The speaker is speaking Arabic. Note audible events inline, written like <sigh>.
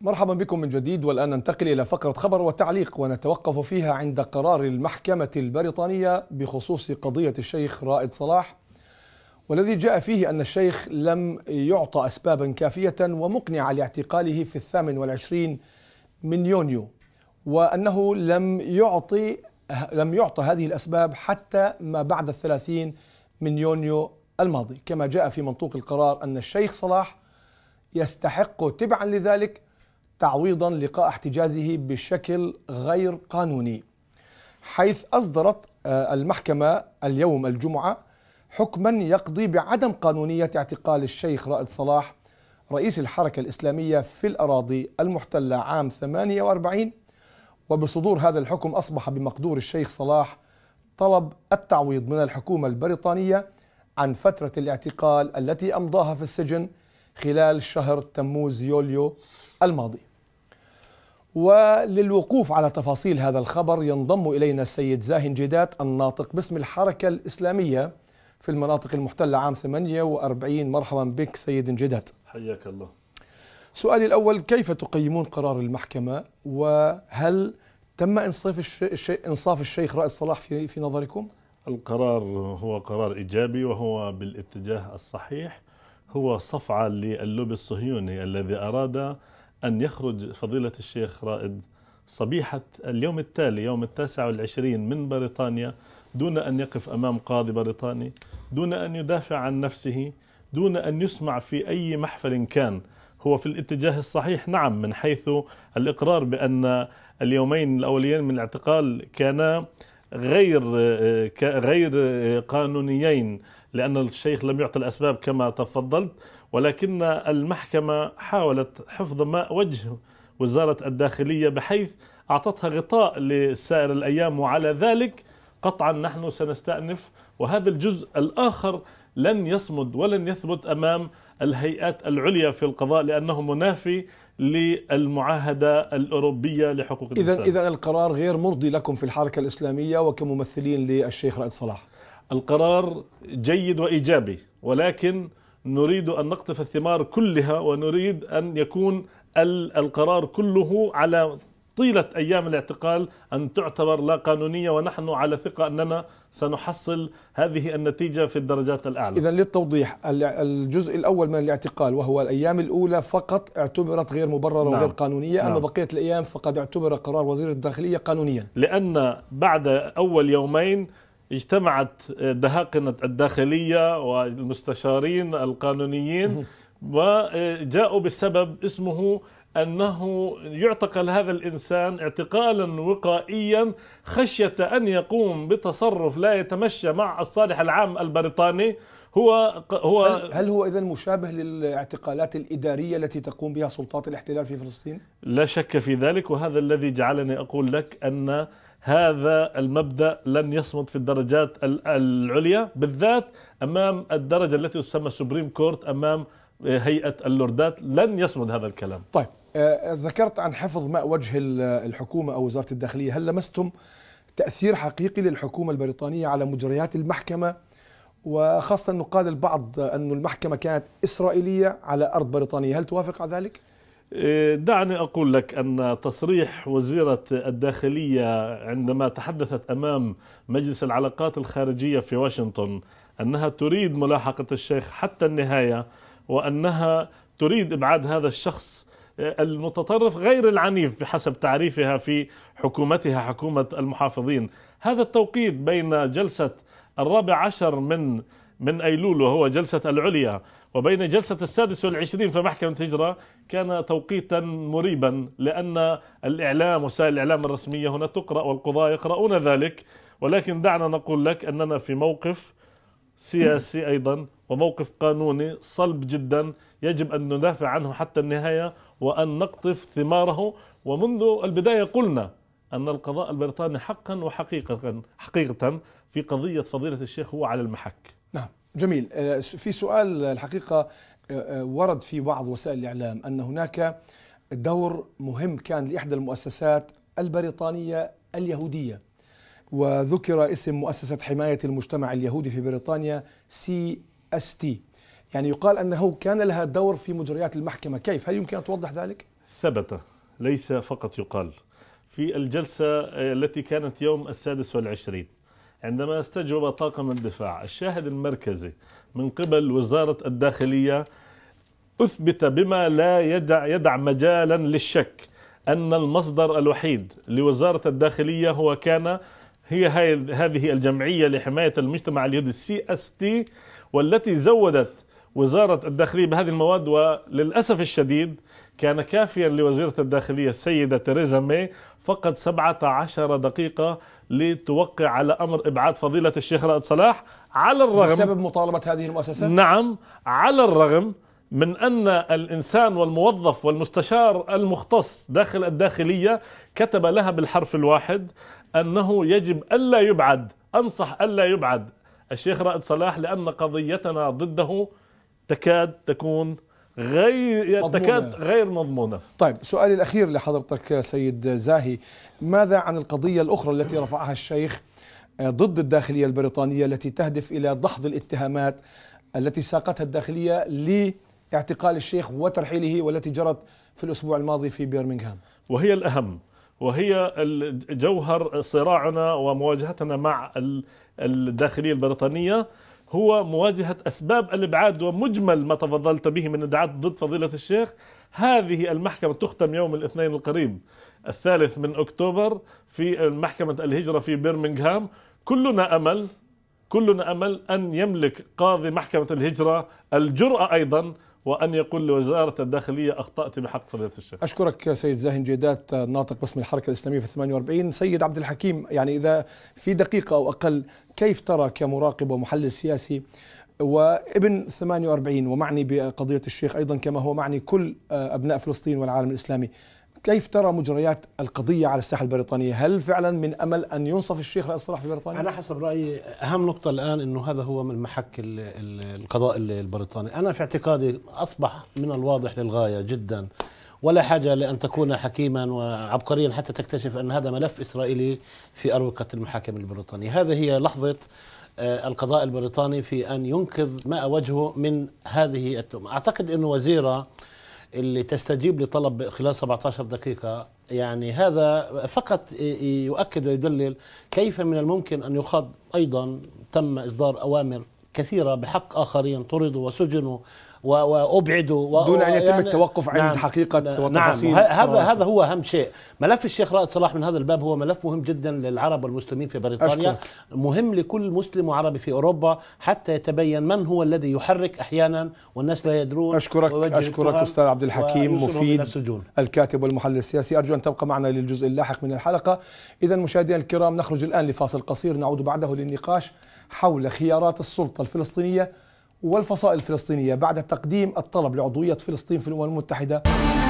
مرحبا بكم من جديد والآن ننتقل إلى فقرة خبر وتعليق ونتوقف فيها عند قرار المحكمة البريطانية بخصوص قضية الشيخ رائد صلاح والذي جاء فيه أن الشيخ لم يعطى أسبابا كافية ومقنعة لاعتقاله في الثامن والعشرين من يونيو وأنه لم يعطي لم يعطى هذه الأسباب حتى ما بعد الثلاثين من يونيو الماضي كما جاء في منطوق القرار أن الشيخ صلاح يستحق تبعا لذلك تعويضا لقاء احتجازه بشكل غير قانوني حيث أصدرت آه، المحكمة اليوم الجمعة حكما يقضي بعدم قانونية اعتقال الشيخ رائد صلاح رئيس الحركة الإسلامية في الأراضي المحتلة عام 48 وبصدور هذا الحكم أصبح بمقدور الشيخ صلاح طلب التعويض من الحكومة البريطانية عن فترة الاعتقال التي أمضاها في السجن خلال شهر تموز يوليو الماضي وللوقوف على تفاصيل هذا الخبر ينضم إلينا السيد زاهن جيدات الناطق باسم الحركة الإسلامية في المناطق المحتلة عام 48 مرحبا بك سيد جيدات حياك الله سؤالي الأول كيف تقيمون قرار المحكمة وهل تم انصاف الشيخ, انصاف الشيخ رائد صلاح في, في نظركم؟ القرار هو قرار إيجابي وهو بالاتجاه الصحيح هو صفعة للوبي الصهيوني الذي أراد أن يخرج فضيلة الشيخ رائد صبيحة اليوم التالي يوم التاسع والعشرين من بريطانيا دون أن يقف أمام قاضي بريطاني دون أن يدافع عن نفسه دون أن يسمع في أي محفل كان هو في الاتجاه الصحيح نعم من حيث الإقرار بأن اليومين الأوليين من الاعتقال كانا غير غير قانونيين لأن الشيخ لم يعطي الأسباب كما تفضلت ولكن المحكمة حاولت حفظ ما وجه وزارة الداخلية بحيث أعطتها غطاء لسائر الأيام وعلى ذلك قطعا نحن سنستأنف وهذا الجزء الآخر لن يصمد ولن يثبت أمام الهيئات العليا في القضاء لأنه منافي للمعاهدة الأوروبية لحقوق الإنسان إذا إذا القرار غير مرضي لكم في الحركة الإسلامية وكممثلين للشيخ رائد صلاح القرار جيد وإيجابي ولكن نريد أن نقطف الثمار كلها ونريد أن يكون القرار كله على طيلة أيام الاعتقال أن تعتبر لا قانونية ونحن على ثقة أننا سنحصل هذه النتيجة في الدرجات الأعلى إذا للتوضيح الجزء الأول من الاعتقال وهو الأيام الأولى فقط اعتبرت غير مبررة نعم. وغير قانونية نعم. أما بقية الأيام فقد اعتبر قرار وزير الداخلية قانونيا لأن بعد أول يومين اجتمعت دهاقنة الداخلية والمستشارين القانونيين <laughs> وجاءوا بالسبب اسمه أنه يعتقل هذا الإنسان اعتقالا وقائيا خشية أن يقوم بتصرف لا يتمشى مع الصالح العام البريطاني هو هو هل, هل هو اذا مشابه للاعتقالات الاداريه التي تقوم بها سلطات الاحتلال في فلسطين؟ لا شك في ذلك وهذا الذي جعلني اقول لك ان هذا المبدا لن يصمد في الدرجات العليا بالذات امام الدرجه التي تسمى سوبريم كورت امام آه، هيئه اللوردات لن يصمد هذا الكلام طيب آه، ذكرت عن حفظ ماء وجه الحكومه او وزاره الداخليه هل لمستم تاثير حقيقي للحكومه البريطانيه على مجريات المحكمه وخاصه انه قال البعض ان المحكمه كانت اسرائيليه على ارض بريطانيه هل توافق على ذلك إيه، دعني أقول لك أن تصريح وزيرة الداخلية عندما تحدثت أمام مجلس العلاقات الخارجية في واشنطن أنها تريد ملاحقة الشيخ حتى النهاية وأنها تريد إبعاد هذا الشخص إيه، المتطرف غير العنيف بحسب تعريفها في حكومتها حكومة المحافظين هذا التوقيت بين جلسة الرابع عشر من من أيلول وهو جلسة العليا وبين جلسة السادس والعشرين في محكمة الهجرة كان توقيتا مريبا لأن الإعلام وسائل الإعلام الرسمية هنا تقرأ والقضاة يقرؤون ذلك ولكن دعنا نقول لك أننا في موقف سياسي أيضا وموقف قانوني صلب جدا يجب أن ندافع عنه حتى النهاية وأن نقطف ثماره ومنذ البداية قلنا أن القضاء البريطاني حقا وحقيقة حقيقة في قضية فضيلة الشيخ هو على المحك نعم جميل آه، في سؤال الحقيقة آه، آه، ورد في بعض وسائل الإعلام أن هناك دور مهم كان لإحدى المؤسسات البريطانية اليهودية وذكر اسم مؤسسة حماية المجتمع اليهودي في بريطانيا سي اس تي يعني يقال أنه كان لها دور في مجريات المحكمة كيف؟ هل يمكن أن توضح ذلك؟ ثبت ليس فقط يقال في الجلسة التي كانت يوم السادس والعشرين عندما استجوب طاقم الدفاع الشاهد المركزي من قبل وزارة الداخلية أثبت بما لا يدع, يدع مجالا للشك أن المصدر الوحيد لوزارة الداخلية هو كان هي هذه الجمعية لحماية المجتمع اليهودي سي اس تي والتي زودت وزارة الداخلية بهذه المواد وللأسف الشديد كان كافيا لوزيرة الداخلية السيدة تريزا ماي فقط 17 دقيقة لتوقع على أمر إبعاد فضيلة الشيخ رائد صلاح على الرغم بسبب مطالبة هذه المؤسسة؟ نعم على الرغم من أن الإنسان والموظف والمستشار المختص داخل الداخلية كتب لها بالحرف الواحد أنه يجب ألا يبعد أنصح ألا يبعد الشيخ رائد صلاح لأن قضيتنا ضده تكاد تكون غير مضمونة. تكاد غير مضمونه طيب سؤالي الاخير لحضرتك سيد زاهي ماذا عن القضيه الاخرى التي رفعها الشيخ ضد الداخليه البريطانيه التي تهدف الى دحض الاتهامات التي ساقتها الداخليه لاعتقال الشيخ وترحيله والتي جرت في الاسبوع الماضي في بيرمنغهام وهي الاهم وهي جوهر صراعنا ومواجهتنا مع الداخليه البريطانيه هو مواجهة أسباب الإبعاد ومجمل ما تفضلت به من ادعاءات ضد فضيلة الشيخ هذه المحكمة تختم يوم الاثنين القريب الثالث من أكتوبر في محكمة الهجرة في برمنغهام كلنا أمل كلنا أمل أن يملك قاضي محكمة الهجرة الجرأة أيضا وأن يقول لوزارة الداخلية أخطأت بحق فضيلة الشيخ أشكرك سيد زاهن جيدات ناطق باسم الحركة الإسلامية في 48 سيد عبد الحكيم يعني إذا في دقيقة أو أقل كيف ترى كمراقب ومحلل سياسي وابن 48 ومعني بقضية الشيخ أيضا كما هو معني كل أبناء فلسطين والعالم الإسلامي كيف ترى مجريات القضية على الساحة البريطانية؟ هل فعلا من أمل أن ينصف الشيخ رئيس الصلاح في بريطانيا؟ أنا حسب رأيي أهم نقطة الآن أنه هذا هو من محك القضاء البريطاني أنا في اعتقادي أصبح من الواضح للغاية جدا ولا حاجة لأن تكون حكيما وعبقريا حتى تكتشف أن هذا ملف إسرائيلي في أروقة المحاكم البريطانية هذه هي لحظة آه، القضاء البريطاني في أن ينقذ ماء وجهه من هذه التهمة أعتقد أن وزيرة اللي تستجيب لطلب خلال 17 دقيقة يعني هذا فقط يؤكد ويدلل كيف من الممكن أن يخاض أيضا تم إصدار أوامر كثيرة بحق آخرين طردوا وسجنوا وابعدوا و... دون ان يتم يعني التوقف عند نعم حقيقه نعم وتفاصيل نعم هذا هذا هو اهم شيء ملف الشيخ رائد صلاح من هذا الباب هو ملف مهم جدا للعرب والمسلمين في بريطانيا أشكرك. مهم لكل مسلم وعربي في اوروبا حتى يتبين من هو الذي يحرك احيانا والناس لا يدرون اشكرك اشكرك استاذ عبد الحكيم مفيد الكاتب والمحلل السياسي ارجو ان تبقى معنا للجزء اللاحق من الحلقه اذا مشاهدينا الكرام نخرج الان لفاصل قصير نعود بعده للنقاش حول خيارات السلطه الفلسطينيه والفصائل الفلسطينية بعد تقديم الطلب لعضوية فلسطين في الأمم المتحدة